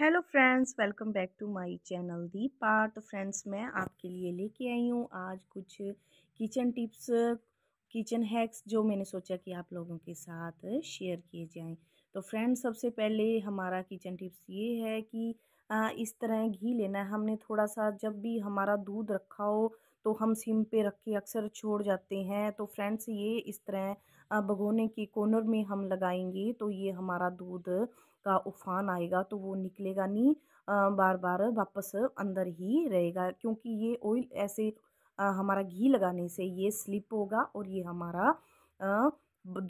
hello friends welcome back to my channel Deepa तो friends मैं आपके लिए लेके आई हूँ आज कुछ किचन टिप्स किचन हैक्स जो मैंने सोचा कि आप लोगों के साथ शेयर किए जाएं तो फ्रेंड्स सबसे पहले हमारा किचन टिप्स ये है कि आ, इस तरह घी लेना है हमने थोड़ा सा जब भी हमारा दूध रखा हो तो हम सिम पे रख के अक्सर छोड़ जाते हैं तो फ्रेंड्स ये इस तरह भगोने के कॉर्नर में हम लगाएंगे तो ये हमारा दूध का उफान आएगा तो वो निकलेगा नहीं बार बार वापस अंदर ही रहेगा क्योंकि ये ऑयल ऐसे हमारा घी लगाने से ये स्लिप होगा और ये हमारा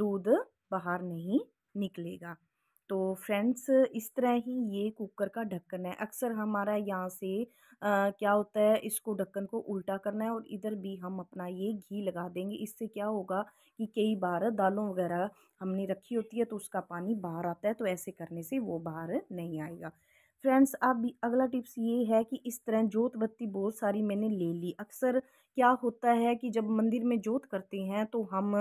दूध बाहर नहीं निकलेगा तो फ्रेंड्स इस तरह ही ये कुकर का ढक्कन है अक्सर हमारा यहाँ से आ, क्या होता है इसको ढक्कन को उल्टा करना है और इधर भी हम अपना ये घी लगा देंगे इससे क्या होगा कि कई बार दालों वगैरह हमने रखी होती है तो उसका पानी बाहर आता है तो ऐसे करने से वो बाहर नहीं आएगा फ्रेंड्स अब अगला टिप्स ये है कि इस तरह जोत बत्ती बहुत सारी मैंने ले ली अक्सर क्या होता है कि जब मंदिर में जोत करते हैं तो हम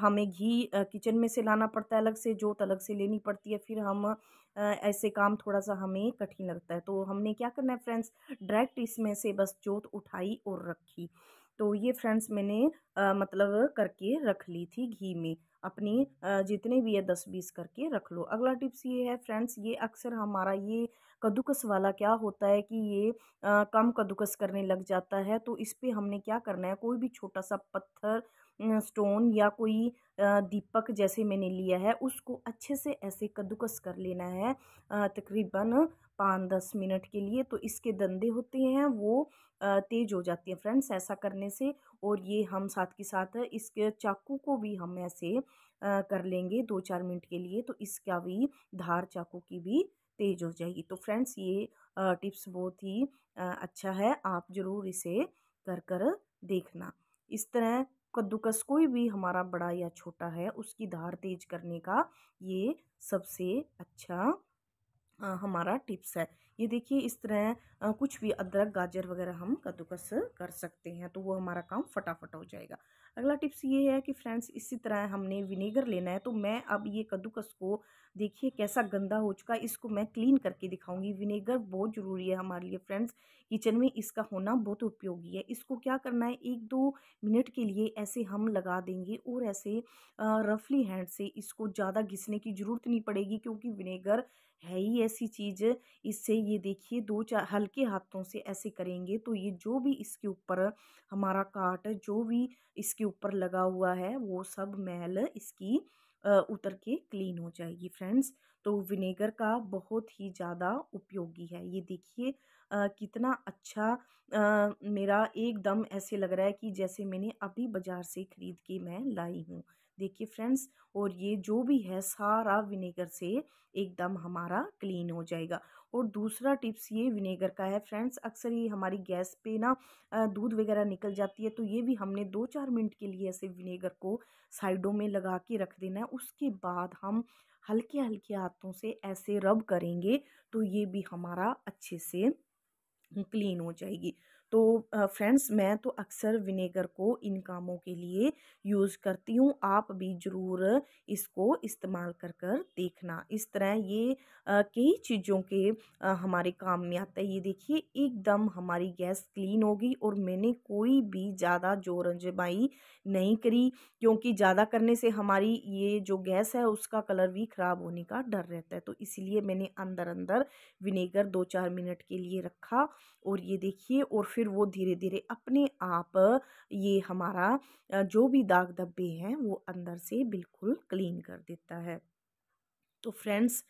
हमें घी किचन में से लाना पड़ता है अलग से जोत अलग से लेनी पड़ती है फिर हम ऐसे काम थोड़ा सा हमें कठिन लगता है तो हमने क्या करना है फ्रेंड्स डायरेक्ट इसमें से बस जोत उठाई और रखी तो ये फ्रेंड्स मैंने आ, मतलब करके रख ली थी घी में अपनी जितने भी है दस बीस करके रख लो अगला टिप्स ये है फ्रेंड्स ये अक्सर हमारा ये कद्दूकस वाला क्या होता है कि ये कम कद्दूकस करने लग जाता है तो इस पर हमने क्या करना है कोई भी छोटा सा पत्थर स्टोन या कोई दीपक जैसे मैंने लिया है उसको अच्छे से ऐसे कद्दूकस कर लेना है तकरीबन पाँच दस मिनट के लिए तो इसके दंदे होते हैं वो तेज हो जाते हैं फ्रेंड्स ऐसा करने से और ये हम साथ के साथ इसके चाकू को भी हम ऐसे कर लेंगे दो चार मिनट के लिए तो इसका भी धार चाकू की भी तेज़ हो जाएगी तो फ्रेंड्स ये टिप्स बहुत ही अच्छा है आप ज़रूर इसे कर कर देखना इस तरह कद्दूकस कोई भी हमारा बड़ा या छोटा है उसकी धार तेज करने का ये सबसे अच्छा हमारा टिप्स है ये देखिए इस तरह कुछ भी अदरक गाजर वगैरह हम कद्दूकस कर सकते हैं तो वो हमारा काम फटाफट हो जाएगा अगला टिप्स ये है कि फ्रेंड्स इसी तरह हमने विनेगर लेना है तो मैं अब ये कद्दूकस को देखिए कैसा गंदा हो चुका है इसको मैं क्लीन करके दिखाऊंगी विनेगर बहुत ज़रूरी है हमारे लिए फ्रेंड्स किचन में इसका होना बहुत उपयोगी है इसको क्या करना है एक दो मिनट के लिए ऐसे हम लगा देंगे और ऐसे रफली हैंड से इसको ज़्यादा घिसने की ज़रूरत नहीं पड़ेगी क्योंकि विनेगर है ही ऐसी चीज़ इससे ये देखिए दो चार हल्के हाथों से ऐसे करेंगे तो ये जो भी इसके ऊपर हमारा काट जो भी इसके ऊपर लगा हुआ है वो सब मैल इसकी उतर के क्लीन हो जाएगी फ्रेंड्स तो विनेगर का बहुत ही ज़्यादा उपयोगी है ये देखिए कितना अच्छा आ, मेरा एकदम ऐसे लग रहा है कि जैसे मैंने अभी बाज़ार से ख़रीद के मैं लाई हूँ देखिए फ्रेंड्स और ये जो भी है सारा विनेगर से एकदम हमारा क्लीन हो जाएगा और दूसरा टिप्स ये विनेगर का है फ्रेंड्स अक्सर ये हमारी गैस पे ना दूध वगैरह निकल जाती है तो ये भी हमने दो चार मिनट के लिए ऐसे विनेगर को साइडों में लगा के रख देना है उसके बाद हम हल्के हल्के हाथों से ऐसे रब करेंगे तो ये भी हमारा अच्छे से क्लीन हो जाएगी तो फ्रेंड्स मैं तो अक्सर विनेगर को इन कामों के लिए यूज़ करती हूँ आप भी ज़रूर इसको इस्तेमाल कर कर देखना इस तरह ये कई चीज़ों के हमारे काम में आता है ये देखिए एकदम हमारी गैस क्लीन होगी और मैंने कोई भी ज़्यादा जोर अंजमाई नहीं करी क्योंकि ज़्यादा करने से हमारी ये जो गैस है उसका कलर भी ख़राब होने का डर रहता है तो इसलिए मैंने अंदर अंदर विनेगर दो चार मिनट के लिए रखा और ये देखिए और फिर फिर वो धीरे धीरे अपने आप ये हमारा जो भी दाग धब्बे हैं वो अंदर से बिल्कुल क्लीन कर देता है तो फ्रेंड्स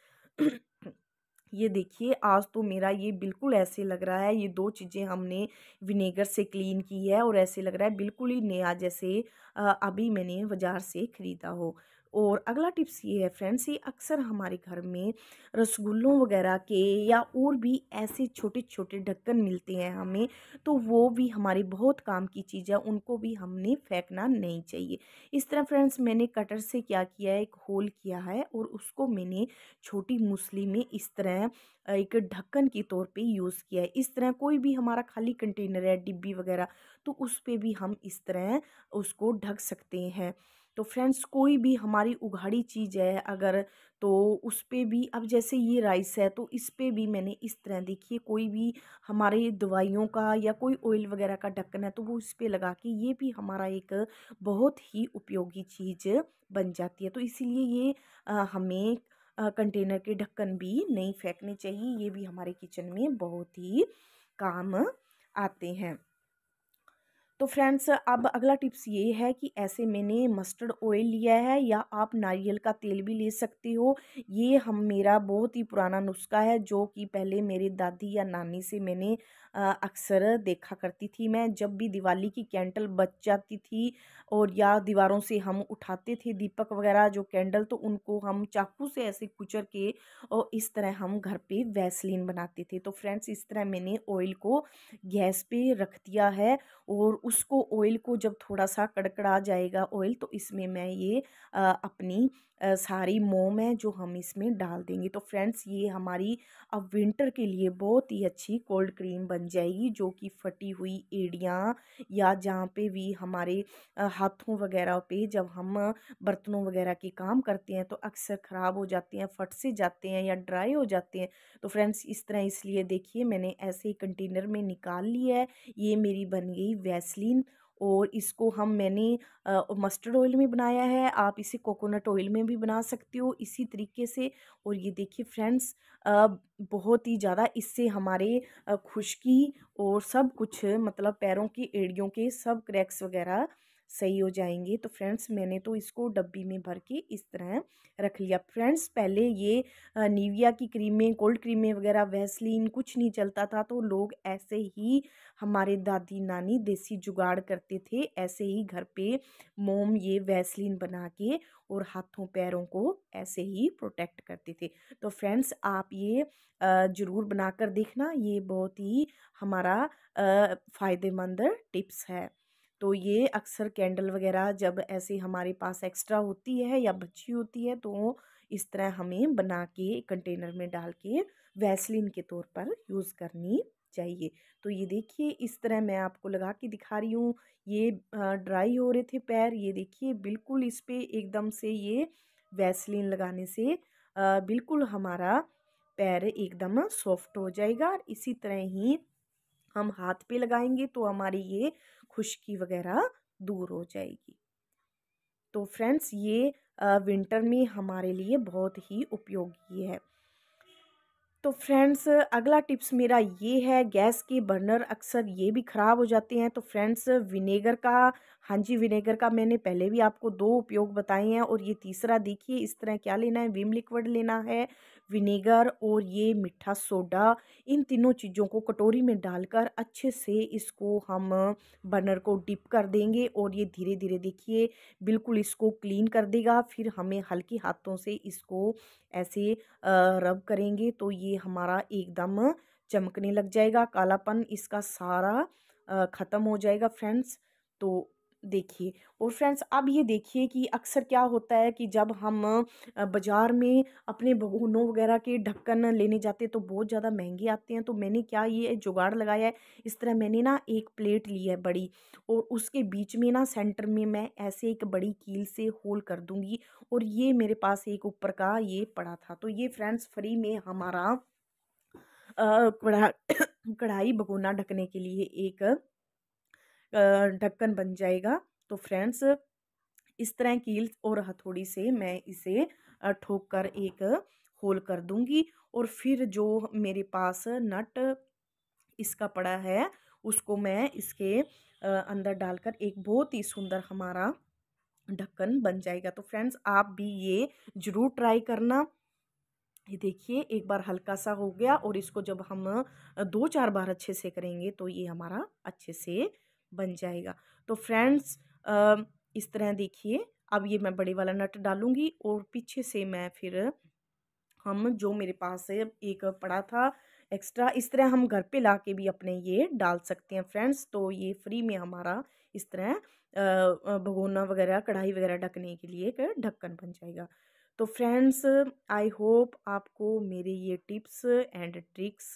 ये देखिए आज तो मेरा ये बिल्कुल ऐसे लग रहा है ये दो चीज़ें हमने विनेगर से क्लीन की है और ऐसे लग रहा है बिल्कुल ही नया जैसे अभी मैंने बाज़ार से ख़रीदा हो और अगला टिप्स ये है फ्रेंड्स ये अक्सर हमारे घर में रसगुल्लों वगैरह के या और भी ऐसे छोटे छोटे ढक्कन मिलते हैं हमें तो वो भी हमारे बहुत काम की चीज़ है उनको भी हमने फेंकना नहीं चाहिए इस तरह फ्रेंड्स मैंने कटर से क्या किया है एक होल किया है और उसको मैंने छोटी मूसली में इस तरह एक ढक्कन के तौर पे यूज़ किया है इस तरह कोई भी हमारा खाली कंटेनर है डिब्बी वगैरह तो उस पर भी हम इस तरह उसको ढक सकते हैं तो फ्रेंड्स कोई भी हमारी उघाड़ी चीज़ है अगर तो उस पर भी अब जैसे ये राइस है तो इस पर भी मैंने इस तरह देखिए कोई भी हमारे दवाइयों का या कोई ऑयल वगैरह का ढक्कन है तो वो इस पर लगा के ये भी हमारा एक बहुत ही उपयोगी चीज़ बन जाती है तो इसीलिए ये आ, हमें कंटेनर के ढक्कन भी नहीं फेंकने चाहिए ये भी हमारे किचन में बहुत ही काम आते हैं तो फ्रेंड्स अब अगला टिप्स ये है कि ऐसे मैंने मस्टर्ड ऑयल लिया है या आप नारियल का तेल भी ले सकते हो ये हम मेरा बहुत ही पुराना नुस्खा है जो कि पहले मेरे दादी या नानी से मैंने अक्सर देखा करती थी मैं जब भी दिवाली की कैंडल बच जाती थी और या दीवारों से हम उठाते थे दीपक वगैरह जो कैंडल तो उनको हम चाकू से ऐसे कुचर के और इस तरह हम घर पे वैसलिन बनाते थे तो फ्रेंड्स इस तरह मैंने ऑयल को गैस पे रख दिया है और उसको ऑयल को जब थोड़ा सा कड़कड़ा जाएगा ऑयल तो इसमें मैं ये अपनी सारी मोम है जो हम इसमें डाल देंगे तो फ्रेंड्स ये हमारी अब विंटर के लिए बहुत ही अच्छी कोल्ड क्रीम बन जाएगी जो कि फटी हुई एड़ियाँ या जहाँ पे भी हमारे हाथों वगैरह पे जब हम बर्तनों वगैरह के काम करते हैं तो अक्सर ख़राब हो जाते हैं फट से जाते हैं या ड्राई हो जाते हैं तो फ्रेंड्स इस तरह इसलिए देखिए मैंने ऐसे ही कंटेनर में निकाल लिया है ये मेरी बन गई वैसलिन और इसको हम मैंने मस्टर्ड ऑयल में बनाया है आप इसे कोकोनट ऑयल में भी बना सकते हो इसी तरीके से और ये देखिए फ्रेंड्स बहुत ही ज़्यादा इससे हमारे खुश्की और सब कुछ मतलब पैरों की एड़ियों के सब क्रैक्स वगैरह सही हो जाएंगे तो फ्रेंड्स मैंने तो इसको डब्बी में भर के इस तरह रख लिया फ्रेंड्स पहले ये नीविया की क्रीमें कोल्ड क्रीमें वगैरह वैसलीन कुछ नहीं चलता था तो लोग ऐसे ही हमारे दादी नानी देसी जुगाड़ करते थे ऐसे ही घर पे मोम ये वैसलीन बना के और हाथों पैरों को ऐसे ही प्रोटेक्ट करते थे तो फ्रेंड्स आप ये ज़रूर बनाकर देखना ये बहुत ही हमारा फ़ायदेमंद टिप्स है तो ये अक्सर कैंडल वगैरह जब ऐसी हमारे पास एक्स्ट्रा होती है या बची होती है तो इस तरह हमें बना के कंटेनर में डाल के वैसलिन के तौर पर यूज़ करनी चाहिए तो ये देखिए इस तरह मैं आपको लगा के दिखा रही हूँ ये ड्राई हो रहे थे पैर ये देखिए बिल्कुल इस पर एकदम से ये वैसलिन लगाने से बिल्कुल हमारा पैर एकदम सॉफ्ट हो जाएगा इसी तरह ही हम हाथ पे लगाएंगे तो हमारी ये खुश्की वगैरह दूर हो जाएगी तो फ्रेंड्स ये विंटर में हमारे लिए बहुत ही उपयोगी है तो फ्रेंड्स अगला टिप्स मेरा ये है गैस के बर्नर अक्सर ये भी ख़राब हो जाते हैं तो फ्रेंड्स विनेगर का हाँ जी विनेगर का मैंने पहले भी आपको दो उपयोग बताए हैं और ये तीसरा देखिए इस तरह क्या लेना है विम लिक्विड लेना है विनेगर और ये मीठा सोडा इन तीनों चीज़ों को कटोरी में डालकर अच्छे से इसको हम बर्नर को डिप कर देंगे और ये धीरे धीरे देखिए बिल्कुल इसको क्लीन कर देगा फिर हमें हल्के हाथों से इसको ऐसे रब करेंगे तो ये हमारा एकदम चमकने लग जाएगा कालापन इसका सारा ख़त्म हो जाएगा फ्रेंड्स तो देखिए और फ्रेंड्स अब ये देखिए कि अक्सर क्या होता है कि जब हम बाज़ार में अपने भगोनों वगैरह के ढक्कन लेने जाते हैं तो बहुत ज़्यादा महंगे आते हैं तो मैंने क्या ये जुगाड़ लगाया है इस तरह मैंने ना एक प्लेट ली है बड़ी और उसके बीच में ना सेंटर में मैं ऐसे एक बड़ी कील से होल कर दूँगी और ये मेरे पास एक ऊपर का ये पड़ा था तो ये फ्रेंड्स फ्री में हमारा कढ़ाई भगोना ढकने के लिए एक ढक्कन बन जाएगा तो फ्रेंड्स इस तरह कील और हथौड़ी से मैं इसे ठोक कर एक होल कर दूंगी और फिर जो मेरे पास नट इसका पड़ा है उसको मैं इसके अंदर डालकर एक बहुत ही सुंदर हमारा ढक्कन बन जाएगा तो फ्रेंड्स आप भी ये ज़रूर ट्राई करना ये देखिए एक बार हल्का सा हो गया और इसको जब हम दो चार बार अच्छे से करेंगे तो ये हमारा अच्छे से बन जाएगा तो फ्रेंड्स इस तरह देखिए अब ये मैं बड़े वाला नट डालूँगी और पीछे से मैं फिर हम जो मेरे पास एक पड़ा था एक्स्ट्रा इस तरह हम घर पे ला के भी अपने ये डाल सकते हैं फ्रेंड्स तो ये फ्री में हमारा इस तरह भगोना वगैरह कढ़ाई वगैरह ढकने के लिए एक ढक्कन बन जाएगा तो फ्रेंड्स आई होप आपको मेरे ये टिप्स एंड ट्रिक्स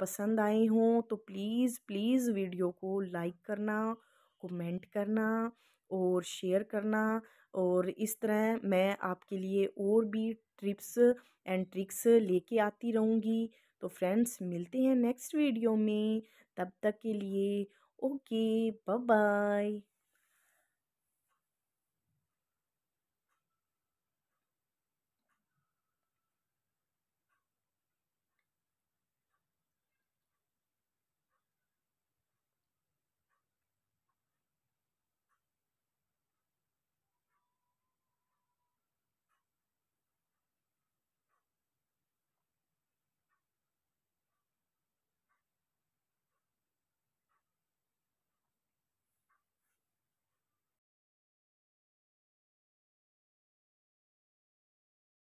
पसंद आई हों तो प्लीज़ प्लीज़ वीडियो को लाइक करना कमेंट करना और शेयर करना और इस तरह मैं आपके लिए और भी ट्रिप्स एंड ट्रिक्स लेके आती रहूँगी तो फ्रेंड्स मिलते हैं नेक्स्ट वीडियो में तब तक के लिए ओके बाय बाय